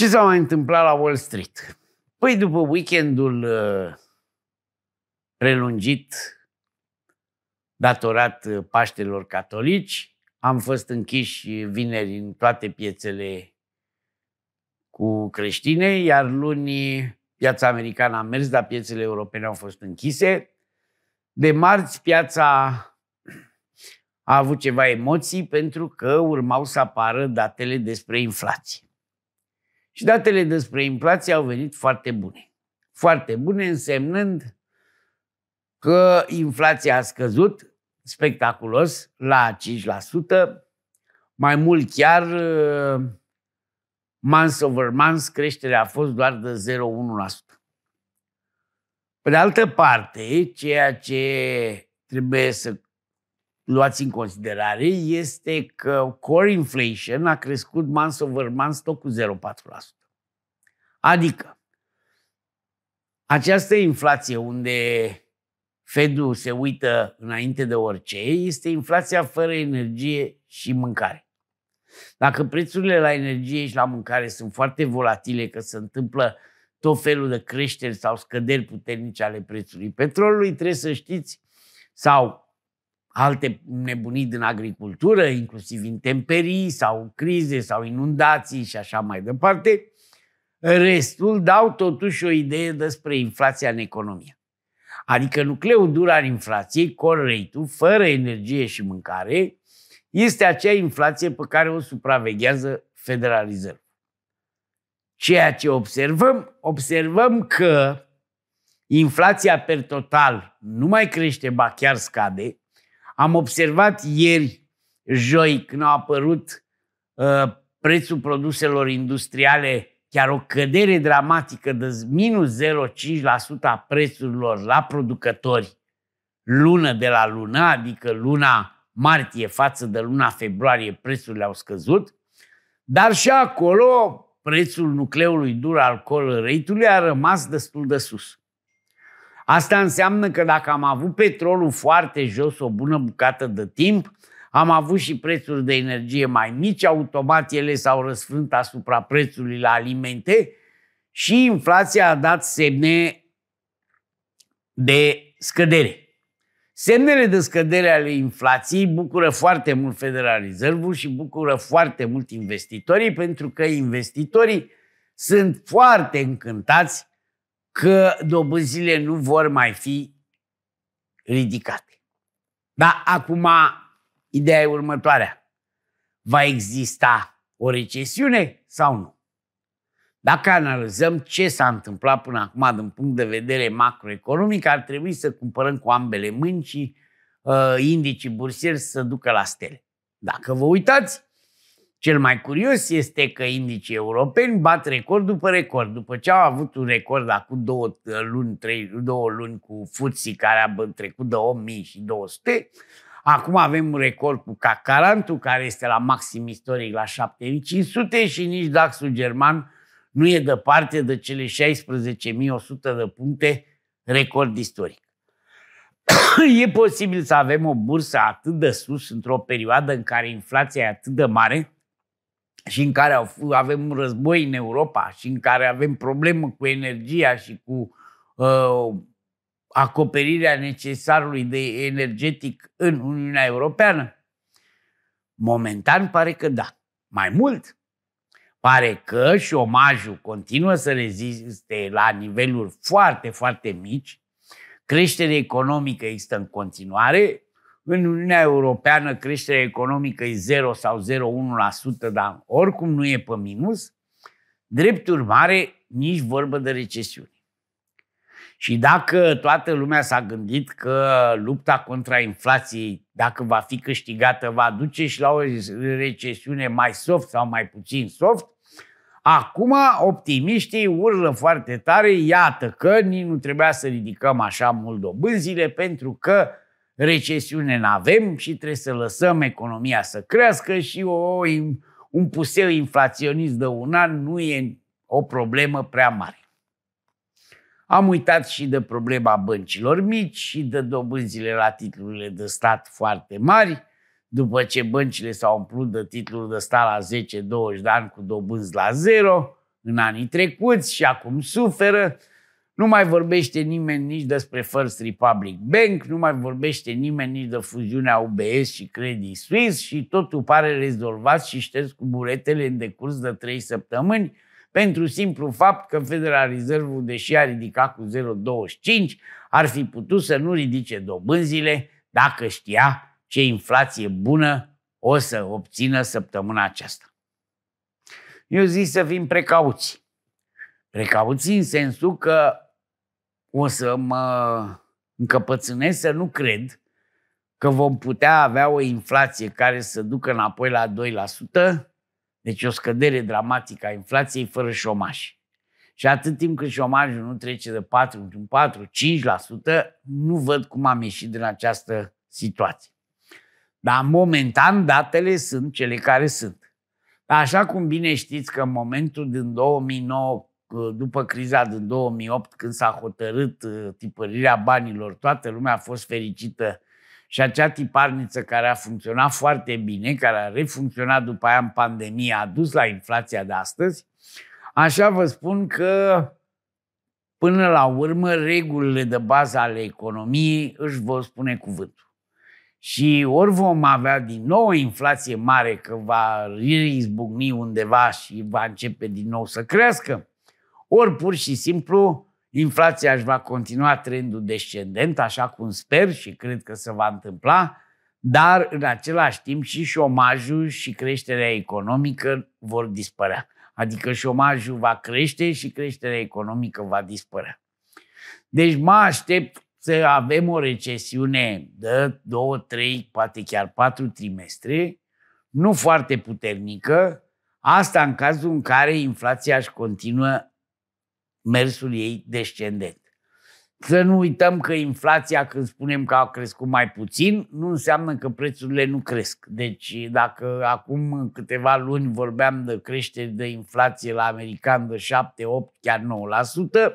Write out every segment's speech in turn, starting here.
Ce s-a mai întâmplat la Wall Street? Păi după weekendul uh, prelungit datorat uh, Paștelor Catolici, am fost închiși vineri în toate piețele cu creștine, iar luni piața americană a mers, dar piețele europene au fost închise. De marți piața a avut ceva emoții pentru că urmau să apară datele despre inflație. Și datele despre inflație au venit foarte bune. Foarte bune însemnând că inflația a scăzut spectaculos la 5%, mai mult chiar uh, months over months creșterea a fost doar de 0,1%. Pe de altă parte, ceea ce trebuie să luați în considerare este că core inflation a crescut month over month tot cu 0,4%. Adică, această inflație unde Fedul se uită înainte de orice este inflația fără energie și mâncare. Dacă prețurile la energie și la mâncare sunt foarte volatile, că se întâmplă tot felul de creșteri sau scăderi puternice ale prețului petrolului, trebuie să știți, sau alte nebunii din agricultură, inclusiv intemperii sau crize sau inundații și așa mai departe, restul dau totuși o idee despre inflația în economie. Adică nucleul dur al inflației, core rate-ul, fără energie și mâncare, este acea inflație pe care o supraveghează federalizări. Ceea ce observăm, observăm că inflația per total nu mai crește, ba chiar scade, am observat ieri, joi, când a apărut uh, prețul produselor industriale, chiar o cădere dramatică de minus 0,5% a prețurilor la producători lună de la lună, adică luna martie față de luna februarie, prețurile au scăzut, dar și acolo prețul nucleului dur al colreitului a rămas destul de sus. Asta înseamnă că dacă am avut petrolul foarte jos o bună bucată de timp, am avut și prețuri de energie mai mici, automat ele s-au răsfrânt asupra prețului la alimente și inflația a dat semne de scădere. Semnele de scădere ale inflației bucură foarte mult Federal reserve și bucură foarte mult investitorii, pentru că investitorii sunt foarte încântați că dobânzile nu vor mai fi ridicate. Dar acum ideea e următoarea. Va exista o recesiune sau nu? Dacă analizăm ce s-a întâmplat până acum din punct de vedere macroeconomic, ar trebui să cumpărăm cu ambele mâini și uh, indicii bursieri să ducă la stele. Dacă vă uitați, cel mai curios este că indicii europeni bat record după record. După ce au avut un record acum două ă, luni, trei, două luni cu Fuții, care a trecut de 1000 și 200, acum avem un record cu Cacarantul care este la maxim istoric la 7500 și nici dax german nu e departe de cele 16.100 de puncte record istoric. e posibil să avem o bursă atât de sus într-o perioadă în care inflația e atât de mare și în care avem război în Europa și în care avem problemă cu energia și cu uh, acoperirea necesarului de energetic în Uniunea Europeană? Momentan pare că da. Mai mult, pare că șomajul continuă să reziste la niveluri foarte, foarte mici, creștere economică există în continuare, în Uniunea Europeană creșterea economică e 0 sau 0,1%, dar oricum nu e pe minus, drept urmare, nici vorbă de recesiune. Și dacă toată lumea s-a gândit că lupta contra inflației, dacă va fi câștigată, va duce și la o recesiune mai soft sau mai puțin soft, acum optimiștii urlă foarte tare, iată că nici nu trebuia să ridicăm așa mult dobânzile, pentru că recesiune nu avem și trebuie să lăsăm economia să crească și o, un puseu inflaționist de un an nu e o problemă prea mare. Am uitat și de problema băncilor mici și de dobânzile la titlurile de stat foarte mari, după ce băncile s-au umplut de titluri de stat la 10-20 de ani cu dobânzi la zero în anii trecuți și acum suferă, nu mai vorbește nimeni nici despre First Republic Bank, nu mai vorbește nimeni nici de fuziunea UBS și Credit Suisse și totul pare rezolvat și șters cu buretele în decurs de trei săptămâni pentru simplu fapt că Federal Reserve, deși a ridicat cu 0,25, ar fi putut să nu ridice dobânzile dacă știa ce inflație bună o să obțină săptămâna aceasta. Eu zic să fim precauți. Precauții în sensul că o să mă încăpățânesc să nu cred că vom putea avea o inflație care să ducă înapoi la 2%, deci o scădere dramatică a inflației fără șomaș. Și atât timp cât șomajul nu trece de 4, 4, 5%, nu văd cum am ieșit din această situație. Dar momentan datele sunt cele care sunt. Dar așa cum bine știți că în momentul din 2009 după criza din 2008, când s-a hotărât uh, tipărirea banilor, toată lumea a fost fericită și acea tiparniță care a funcționat foarte bine, care a refuncționat după aia în pandemie, a dus la inflația de astăzi, așa vă spun că până la urmă regulile de bază ale economiei își vor spune cuvântul. Și ori vom avea din nou o inflație mare că va izbucni undeva și va începe din nou să crească, ori pur și simplu inflația își va continua trendul descendent, așa cum sper și cred că se va întâmpla, dar în același timp și șomajul și creșterea economică vor dispărea. Adică șomajul va crește și creșterea economică va dispărea. Deci mă aștept să avem o recesiune de 2, 3, poate chiar 4 trimestre, nu foarte puternică, asta în cazul în care inflația își continuă mersul ei descendent. Să nu uităm că inflația, când spunem că a crescut mai puțin, nu înseamnă că prețurile nu cresc. Deci dacă acum câteva luni vorbeam de creștere de inflație la american de 7, 8, chiar 9%,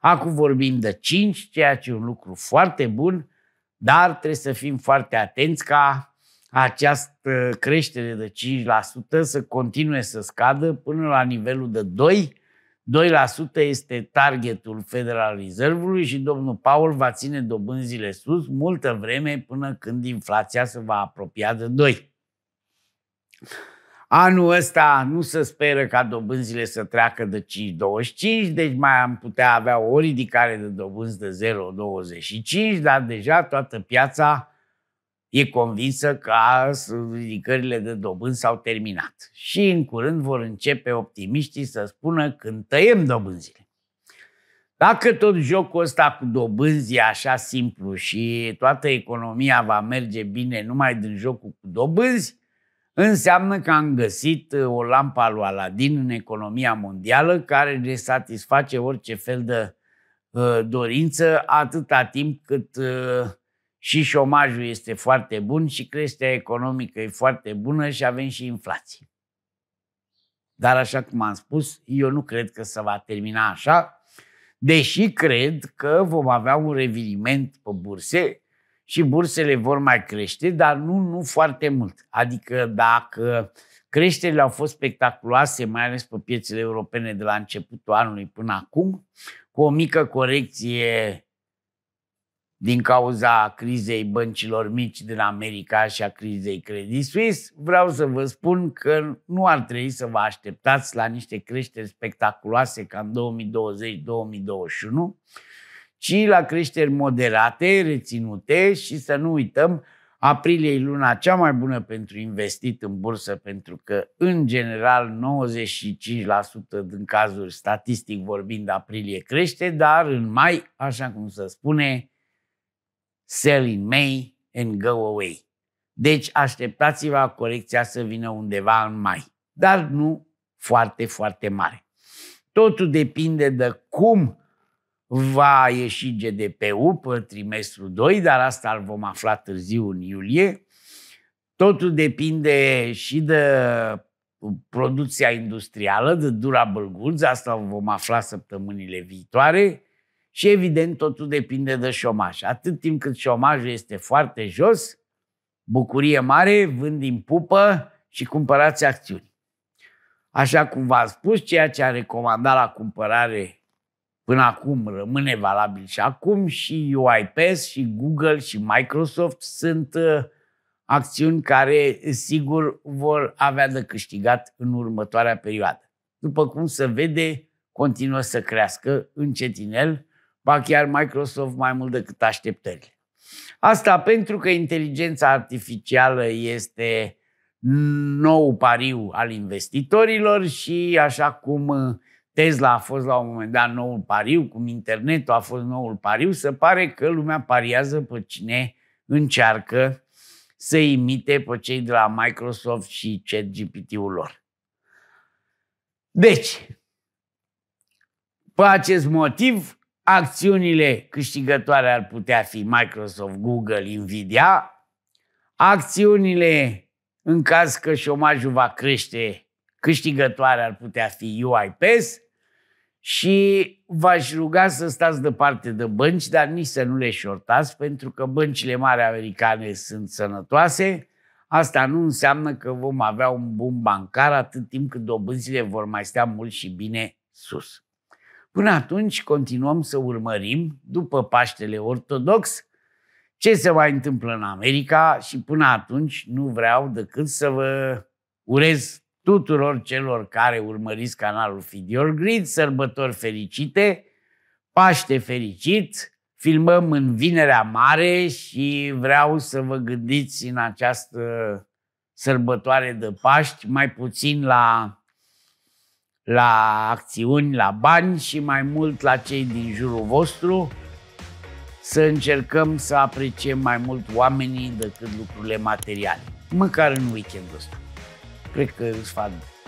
acum vorbim de 5, ceea ce e un lucru foarte bun, dar trebuie să fim foarte atenți ca această creștere de 5% să continue să scadă până la nivelul de 2%, 2% este targetul Federal Reserve-ului și domnul Paul va ține dobânzile sus multă vreme până când inflația se va apropia de 2%. Anul ăsta nu se speră ca dobânzile să treacă de 5,25, deci mai am putea avea o ridicare de dobânzi de 0,25, dar deja toată piața e convinsă că ridicările de dobând s-au terminat și în curând vor începe optimiștii să spună când tăiem dobânzile. Dacă tot jocul ăsta cu dobânzi e așa simplu și toată economia va merge bine numai din jocul cu dobânzi, înseamnă că am găsit uh, o lampă lui Aladin în economia mondială care ne satisface orice fel de uh, dorință atâta timp cât uh, și șomajul este foarte bun și creșterea economică e foarte bună și avem și inflație. Dar așa cum am spus, eu nu cred că se va termina așa, deși cred că vom avea un reviniment pe burse și bursele vor mai crește, dar nu, nu foarte mult. Adică dacă creșterile au fost spectaculoase, mai ales pe piețele europene de la începutul anului până acum, cu o mică corecție din cauza crizei băncilor mici din America și a crizei Credit Suisse, vreau să vă spun că nu ar trebui să vă așteptați la niște creșteri spectaculoase ca în 2020-2021, ci la creșteri moderate, reținute și să nu uităm, aprilie e luna cea mai bună pentru investit în bursă, pentru că, în general, 95% din cazuri statistic vorbind, aprilie crește, dar în mai, așa cum se spune, sell in May and go away. Deci așteptați-vă colecția să vină undeva în mai, dar nu foarte, foarte mare. Totul depinde de cum va ieși GDP-ul pe trimestrul 2, dar asta îl vom afla târziu în iulie. Totul depinde și de producția industrială, de durable goods, asta o vom afla săptămânile viitoare. Și evident, totul depinde de șomaj. Atât timp cât șomajul este foarte jos, bucurie mare, vând din pupă și cumpărați acțiuni. Așa cum v-am spus, ceea ce a recomandat la cumpărare până acum rămâne valabil și acum și UiPath și Google și Microsoft sunt uh, acțiuni care sigur vor avea de câștigat în următoarea perioadă. După cum se vede, continuă să crească încetinel, ba chiar Microsoft mai mult decât așteptările. Asta pentru că inteligența artificială este nou pariu al investitorilor și așa cum Tesla a fost la un moment dat noul pariu, cum internetul a fost noul pariu, se pare că lumea pariază pe cine încearcă să imite pe cei de la Microsoft și ChatGPT-ul lor. Deci, pe acest motiv, acțiunile câștigătoare ar putea fi Microsoft, Google, Nvidia, acțiunile în caz că șomajul va crește, câștigătoare ar putea fi UiPath și v-aș ruga să stați departe de bănci, dar nici să nu le șortați, pentru că băncile mari americane sunt sănătoase. Asta nu înseamnă că vom avea un bun bancar atât timp cât dobânzile vor mai sta mult și bine sus. Până atunci continuăm să urmărim, după Paștele Ortodox, ce se va întâmpla în America și până atunci nu vreau decât să vă urez tuturor celor care urmăriți canalul Fidior Grid, sărbători fericite, Paște fericit, filmăm în Vinerea Mare și vreau să vă gândiți în această sărbătoare de Paști mai puțin la la acțiuni, la bani și mai mult la cei din jurul vostru, să încercăm să apreciem mai mult oamenii decât lucrurile materiale, măcar în weekendul ăsta. Cred că e sfat